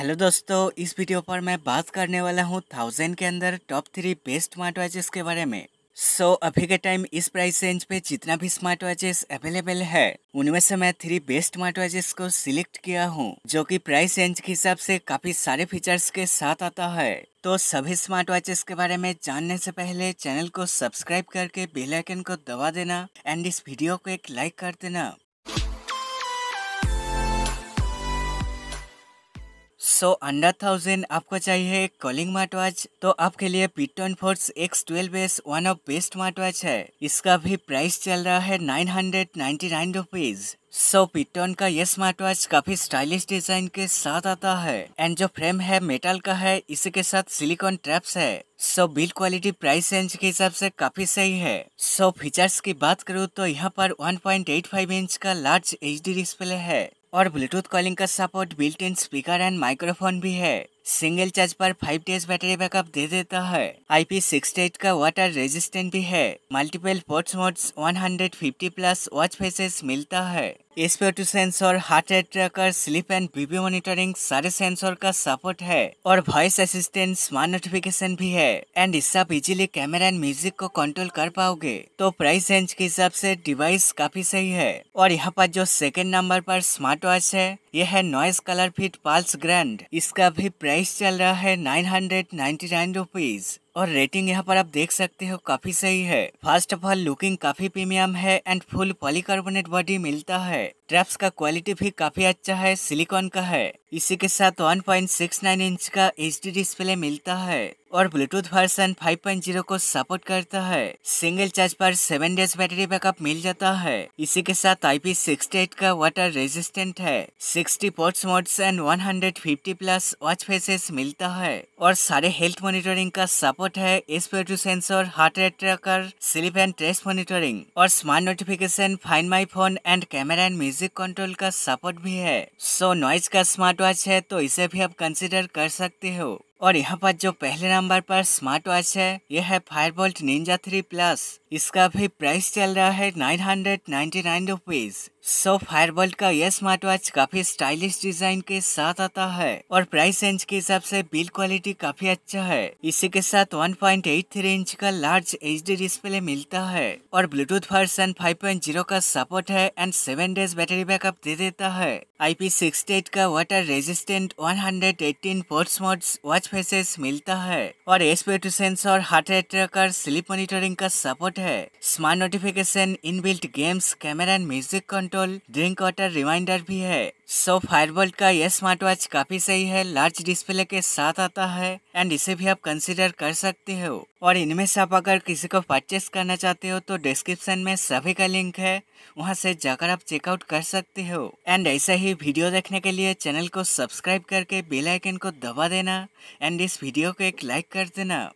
hello दोस्तों इस video पर मैं बात करने वाला हूँ थाउजेंड के अंदर top three best smart watches के बारे में सो so, अभी के टाइम इस प्राइस रेंज पे जितना भी स्मार्ट वॉचेस अवेलेबल है उनमें से मैं थ्री बेस्ट स्मार्ट वॉचेस को सिलेक्ट किया हूँ जो कि प्राइस रेंज के हिसाब से काफी सारे फीचर्स के साथ आता है तो सभी स्मार्ट वॉचेस के बारे में जानने से पहले चैनल को सब्सक्राइब करके बेलाइकन को दबा देना एंड इस वीडियो को एक लाइक कर देना सो अंडर थाउजेंड आपको चाहिए एक कॉलिंग मार्ट वॉच तो आपके लिए pTron force X twelve S one of best smart watch है इसका भी प्राइस चल रहा है nine hundred ninety nine rupees so so, pTron का ये स्मार्ट वॉच काफी स्टाइलिश डिजाइन के साथ आता है एंड जो फ्रेम है मेटल का है इसी के साथ सिलिकॉन ट्रैप्स है so build quality price range के हिसाब से काफी सही है सो so, फीचर्स की बात करूँ तो यहाँ पर 1.85 इंच का लार्ज एच डिस्प्ले है और ब्लूटूथ कॉलिंग का support built in speaker and microphone भी है सिंगल चार्ज पर फाइव डेज बैटरी बैकअप दे देता है आई पी एट का वाटर रेजिस्टेंट भी है multiple sports modes 150 plus watch faces मिलता है two sensor heart rate tracker sleep and BP monitoring सारे सेंसर का सपोर्ट है और वॉइस असिस्टेंट स्मार्ट नोटिफिकेशन भी है एंड इससे आप इजिली कैमरा एंड म्यूजिक को कंट्रोल कर पाओगे तो प्राइस रेंज के हिसाब से डिवाइस काफी सही है और यहाँ पर जो सेकेंड नंबर पर स्मार्ट वॉच है यह है Noise ColorFit Pulse Grand इसका भी प्राइस चल रहा है nine hundred ninety nine rupees और रेटिंग यहाँ पर आप देख सकते हो काफ़ी सही है फर्स्ट ऑफ ऑल लुकिंग काफ़ी प्रीमियम है एंड फुल पॉलीकार्बोनेट बॉडी मिलता है ट्रैप्स का क्वालिटी भी काफ़ी अच्छा है सिलिकॉन का है इसी के साथ 1.69 इंच का एच डिस्प्ले मिलता है और ब्लूटूथ वर्सन 5.0 को सपोर्ट करता है सिंगल चार्ज पर सेवन डेज बैटरी बैकअप मिल जाता है इसी के साथ पी सिक्सटी का वाटर रेजिस्टेंट है sixty sports modes and 150 plus watch faces मिलता है और सारे हेल्थ मॉनिटरिंग का सपोर्ट है S P two sensor heart rate tracker sleep and stress monitoring और smart notification find my phone and camera and music control का support भी है सो so, नॉइज का स्मार्ट वॉच है तो इसे भी आप कंसिडर कर सकते हो और यहाँ पर जो पहले नंबर पर स्मार्ट वॉच है यह है फायरबोल्ट निंजा थ्री प्लस इसका भी प्राइस चल रहा है nine hundred ninety nine rupees so so, Fireboltt का यह स्मार्ट वॉच काफी स्टाइलिश डिजाइन के साथ आता है और प्राइस रेंज के हिसाब से बिल्ड क्वालिटी काफी अच्छा है इसी के साथ 1.83 इंच का लार्ज एच डिस्प्ले मिलता है और ब्लूटूथ वर्सन 5.0 का सपोर्ट है and seven days battery backup दे देता है IP68 का water resistant 118 sports modes watch faces मिलता है और S P two sensor heart rate tracker sleep monitoring का सपोर्ट है smart notification inbuilt games camera and music control control drink water reminder भी है सो फायरबोल्ट का ये स्मार्ट वॉच काफी सही है लार्ज डिस्प्ले के साथ आता है एंड इसे भी आप कंसिडर कर सकते हो और इनमें से आप अगर किसी को परचेस करना चाहते हो तो डिस्क्रिप्शन में सभी का लिंक है वहां से जाकर आप चेकआउट कर सकते हो एंड ऐसा ही वीडियो देखने के लिए चैनल को सब्सक्राइब करके बेल आइकन को दबा देना एंड इस वीडियो को एक लाइक कर देना